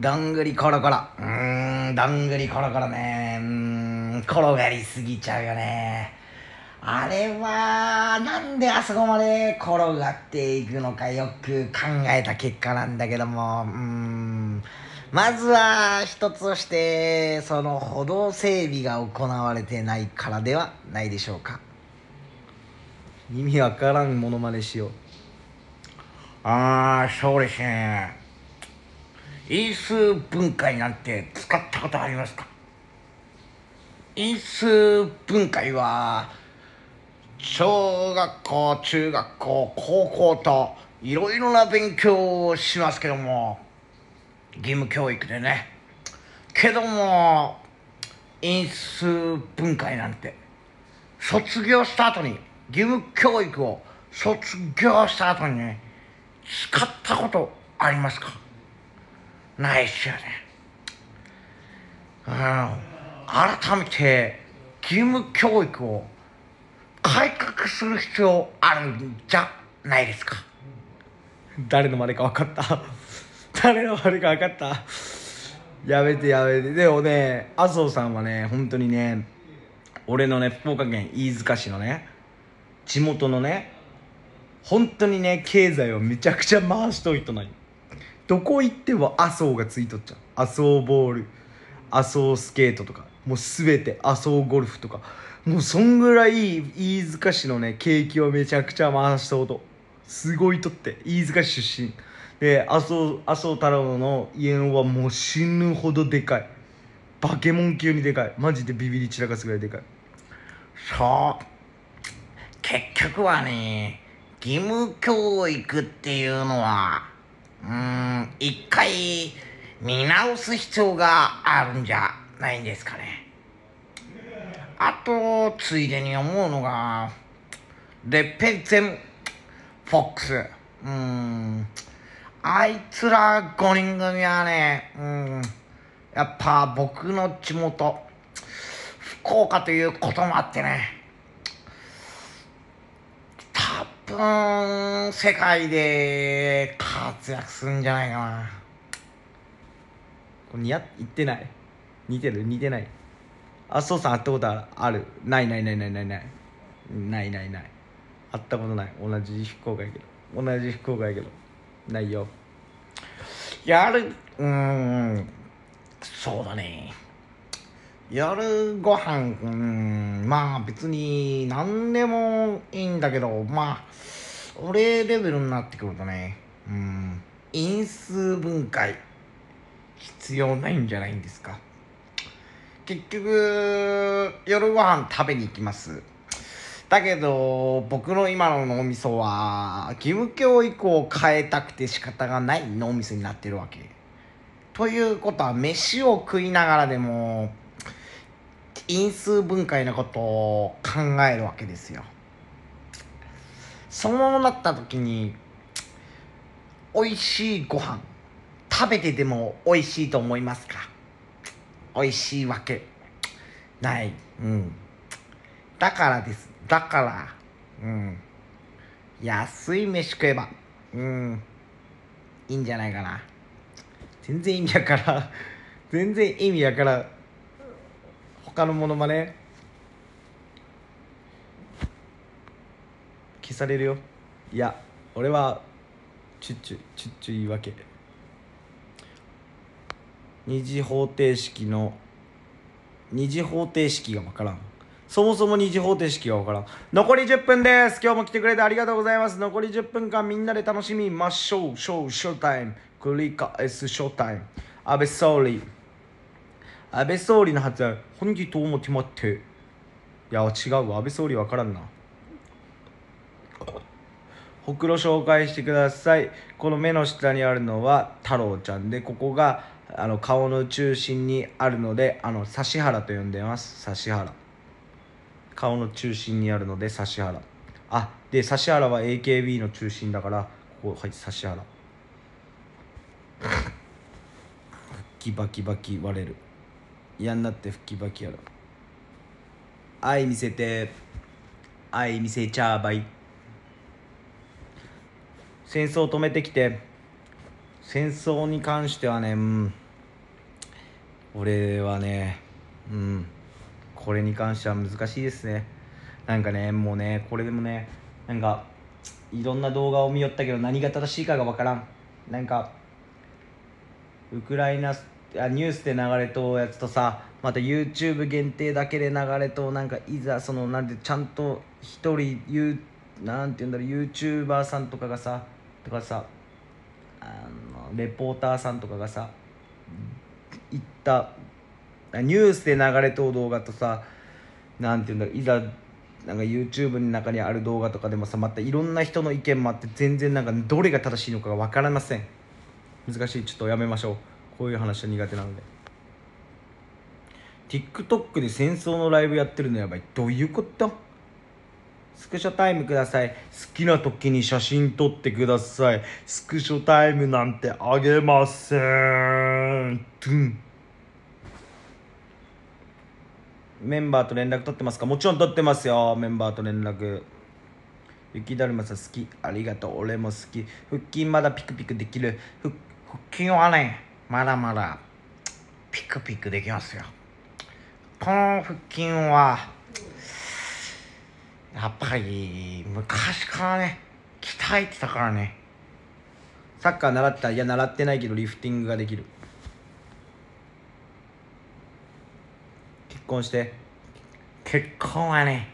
どんぐりコロコロうんどんぐりコロコロねうん転がりすぎちゃうよねあれは、なんであそこまで転がっていくのかよく考えた結果なんだけども、うん。まずは、一つとして、その歩道整備が行われてないからではないでしょうか。意味わからんものまねしよう。ああ、そうですね。因数分解なんて使ったことありますか因数分解は、小学校中学校高校といろいろな勉強をしますけども義務教育でねけども因数分解なんて卒業した後に義務教育を卒業した後にね使ったことありますかないっすよねうん改めて義務教育を改革する必要あるんじゃないですか誰のまねか分かった 誰のまねか分かったやめてやめてでもね麻生さんはね本当にね俺のね福岡県飯塚市のね地元のね本当にね経済をめちゃくちゃ回しといてないどこ行っても麻生がついとっちゃう麻生ボール麻生スケートとかもう全て麻生ゴルフとかもうそんぐらい飯塚市のね景気をめちゃくちゃ回したことすごいとって飯塚市出身で麻生麻生太郎の家のはもう死ぬほどでかいバケモン級にでかいマジでビビり散らかすぐらいでかいそう結局はね義務教育っていうのはうん一回見直す必要があるんじゃないんですかねあと、ついでに思うのが、レッペンゼン、フォックス。うん。あいつら5人組はね、うん。やっぱ僕の地元、福岡ということもあってね、多分、世界で活躍するんじゃないかな。似合ってない似てる似てないあそうさん会ったことあるないないないないないないないないない会ったことない同じ非公開けど同じ非公開けどないよやるうんそうだね夜ご飯うんまあ別に何でもいいんだけどまあ俺レベルになってくるとねうん因数分解必要ないんじゃないんですか結局夜ご飯食べに行きますだけど僕の今の脳みそは義務教育を変えたくて仕方がない脳みそになってるわけということは飯を食いながらでも因数分解のことを考えるわけですよそうなった時に美味しいご飯食べてでも美味しいと思いますか美味しいわけない。うん。だからです。だから、うん。安い飯食えば、うん。いいんじゃないかな。全然意味やから、全然意味やから、他のものまね。消されるよ。いや、俺は、チュッチュ、チュッチュ言い訳。二次方程式の二次方程式が分からんそもそも二次方程式が分からん残り10分です今日も来てくれてありがとうございます残り10分間みんなで楽しみましょうショーショータイム繰り返すショータイム安倍総理安倍総理の発案本気と思って待っていや違うわ安倍総理分からんなほくろ紹介してくださいこの目の下にあるのは太郎ちゃんでここがあの顔の中心にあるのであの指原と呼んでます指原顔の中心にあるので指原あで指原は AKB の中心だからここはい指原きバキバキ割れる嫌になって吹きバキやる愛見せて愛見せちゃーばい戦争止めてきて戦争に関してはねうん俺はねうんこれに関しては難しいですねなんかねもうねこれでもねなんかいろんな動画を見よったけど何が正しいかが分からんなんかウクライナあニュースで流れとやつとさまた YouTube 限定だけで流れとなんかいざそのなんてちゃんと一人ゆなんて言うんだろう YouTuber さんとかがさとかさあのレポーターさんとかがさ行ったニュースで流れとう動画とさ何て言うんだろういざなんか YouTube の中にある動画とかでもさまたいろんな人の意見もあって全然なんかどれが正しいのかが分からません難しいちょっとやめましょうこういう話は苦手なので TikTok で戦争のライブやってるのやばいどういうことスクショタイムください。好きな時に写真撮ってください。スクショタイムなんてあげません。トゥン。メンバーと連絡取ってますかもちろん取ってますよ。メンバーと連絡。雪だるまさん好き。ありがとう。俺も好き。腹筋まだピクピクできる。腹筋はね、まだまだピクピクできますよ。この腹筋は、やっぱり昔からね鍛えてたからねサッカー習ったいや習ってないけどリフティングができる結婚して結婚はね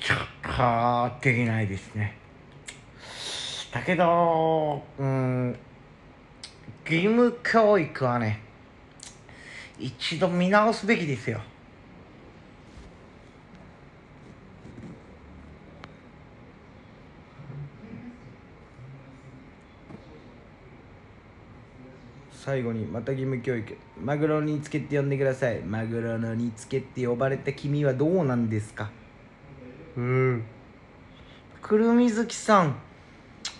ちょっとできないですねだけどうん義務教育はね一度見直すべきですよ最後にまた義務教育マグロ煮つけって呼んでくださいマグロの煮つけって呼ばれた君はどうなんですかうんくるみずきさん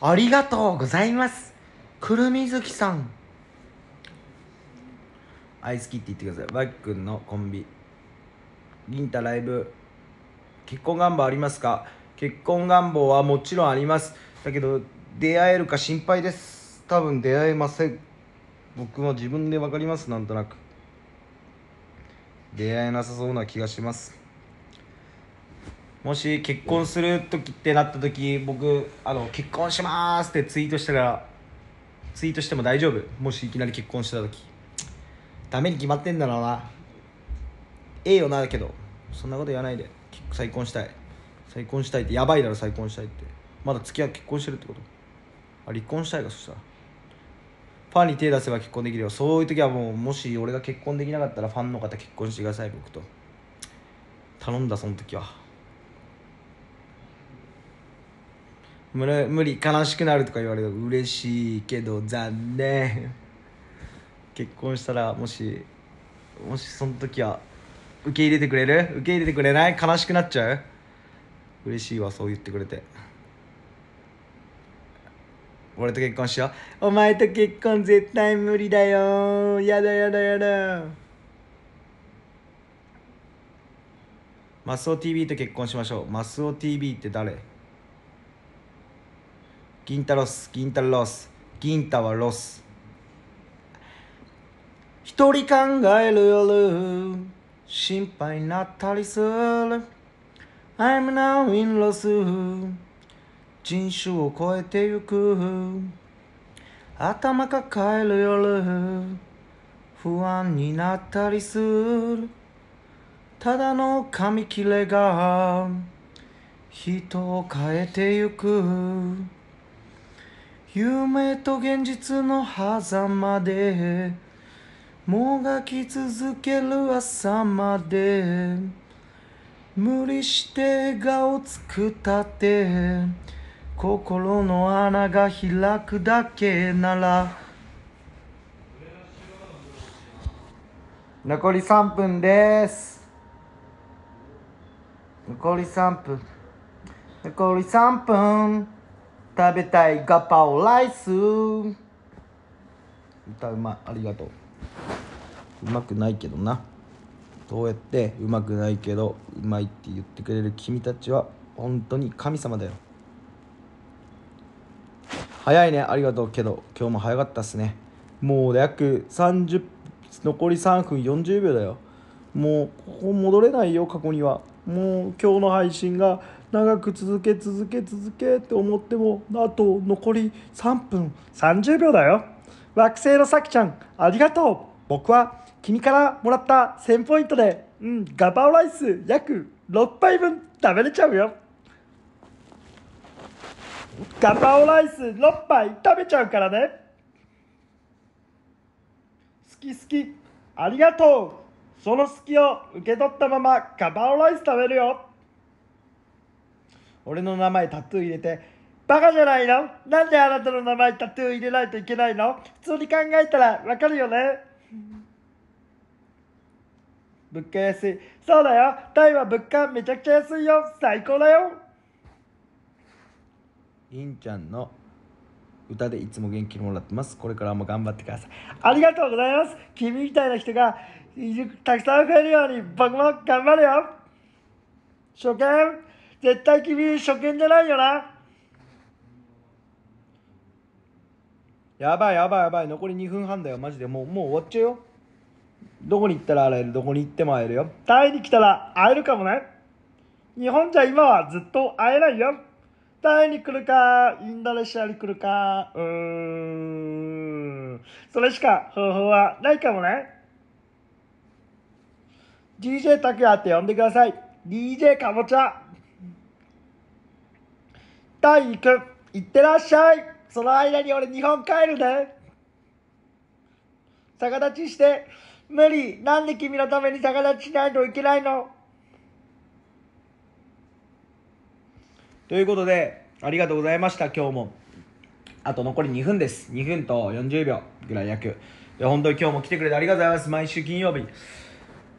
ありがとうございますくるみずきさんアイスキって言ってくださいわっくんのコンビ銀太ライブ結婚願望ありますか結婚願望はもちろんありますだけど出会えるか心配です多分出会えません僕も自分で分かりますなんとなく出会えなさそうな気がしますもし結婚する時ってなった時僕あの結婚しますってツイートしたらツイートしても大丈夫もしいきなり結婚した時ダメに決まってんだろうなええよなだけどそんなこと言わないで再婚したい再婚したいってやばいだろ再婚したいってまだ付き合う結婚してるってことあ離婚したいかそしたらファンに手出せば結婚できるよそういう時はもうもし俺が結婚できなかったらファンの方結婚してください僕と頼んだその時は無無理悲しくなるとか言われる嬉しいけど残念結婚したらもしもしその時は受け入れてくれる受け入れてくれない悲しくなっちゃう嬉しいわそう言ってくれて。俺と結婚しようお前と結婚絶対無理だよやだやだやだマスオ TV と結婚しましょうマスオ TV って誰ン太ロスン太ロスン太はロス一人考える夜心配になったりする I'm now in loss 人種を超えてゆく頭抱える夜不安になったりするただの紙切れが人を変えてゆく夢と現実の狭間でもがき続ける朝まで無理して笑顔作ったって心の穴が開くだけなら残り3分です残り3分残り3分食べたいガパオライス歌うまありがとううまくないけどなどうやってうまくないけどうまいって言ってくれる君たちは本当に神様だよ早いねありがとうけど今日も早かったっすねもう約30残り3分40秒だよもうここ戻れないよ過去にはもう今日の配信が長く続け続け続けって思ってもあと残り3分30秒だよ惑星のさきちゃんありがとう僕は君からもらった1000ポイントで、うん、ガパオライス約6杯分食べれちゃうよガパオライス6杯食べちゃうからね好き好きありがとうその好きを受け取ったままガパオライス食べるよ俺の名前タトゥー入れてバカじゃないのなんであなたの名前タトゥー入れないといけないの普通に考えたらわかるよね物価安いそうだよタイは物価めちゃくちゃ安いよ最高だよインちゃんの歌でいつも元気もらってます。これからも頑張ってください。ありがとうございます。君みたいな人がたくさん増えるように僕も頑張るよ。初見、絶対君初見じゃないよな。やばいやばいやばい。残り2分半だよ。マジでもうもう終わっちゃうよ。どこに行ったら会えるどこに行っても会えるよ。タイに来たら会えるかもね。日本じゃ今はずっと会えないよ。タイに来るか、インドネシアに来るか、うーん。それしか方法はないかもね。DJ タクって呼んでください。DJ かぼちゃ。タイ行く。行ってらっしゃい。その間に俺日本帰るね。逆立ちして。無理。なんで君のために逆立ちしないといけないのということで、ありがとうございました、今日も。あと残り2分です。2分と40秒ぐらい約。で、本当に今日も来てくれてありがとうございます。毎週金曜日。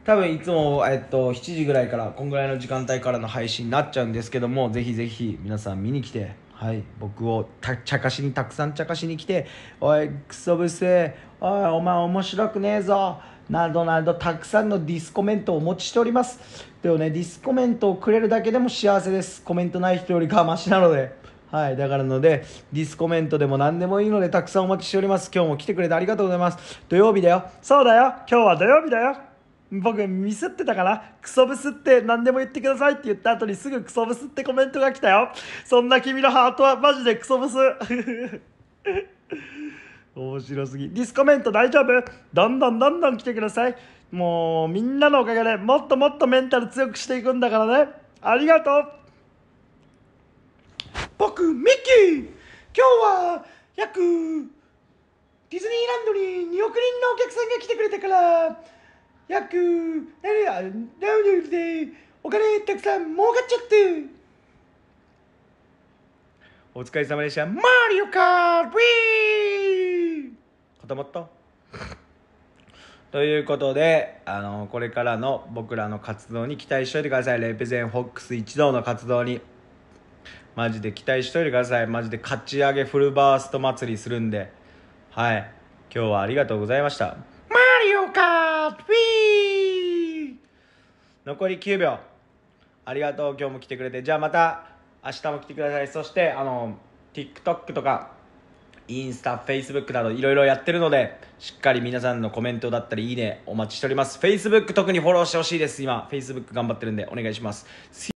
多分いつも、えっと、7時ぐらいから、こんぐらいの時間帯からの配信になっちゃうんですけども、ぜひぜひ皆さん見に来て、はい、僕をた茶化しに、たくさん茶化しに来て、おい、クソブセ、おい、お前面白くねえぞ。などなどたくさんのディスコメントをお持ちしておりますでもねディスコメントをくれるだけでも幸せですコメントない人よりかはマシなのではい。だからので、ディスコメントでも何でもいいので、たくさんお待ちしております。今日も来てくれてありがとうございます。土曜日だよ。そうだよ。今日は土曜日だよ。僕ミスってたからクソブスって何でも言ってくださいって言った後にすぐクソブスってコメントが来たよそんな君のハートはマジでクソブス面白すぎ。ディスコメント大丈夫どんどんどんどん来てください。もうみんなのおかげでもっともっとメンタル強くしていくんだからね。ありがとう僕、ミッキー今日は約ディズニーランドに2億人のお客さんが来てくれたから約何や何でお金たくさん儲かっちゃってお疲れ様でしたマリオカーウィーまった ということで、あの、これからの僕らの活動に期待しといてください。レペゼンホックス一同の活動に。マジで期待しといてください。マジで勝ち上げフルバースト祭りするんで。はい。今日はありがとうございました。マリオカートウィー残り9秒。ありがとう。今日も来てくれて。じゃあまた明日も来てください。そして、あの、TikTok とか、インスタ、フェイスブックなどいろいろやってるので、しっかり皆さんのコメントだったり、いいねお待ちしております。Facebook 特にフォローしてほしいです。今、Facebook 頑張ってるんでお願いします。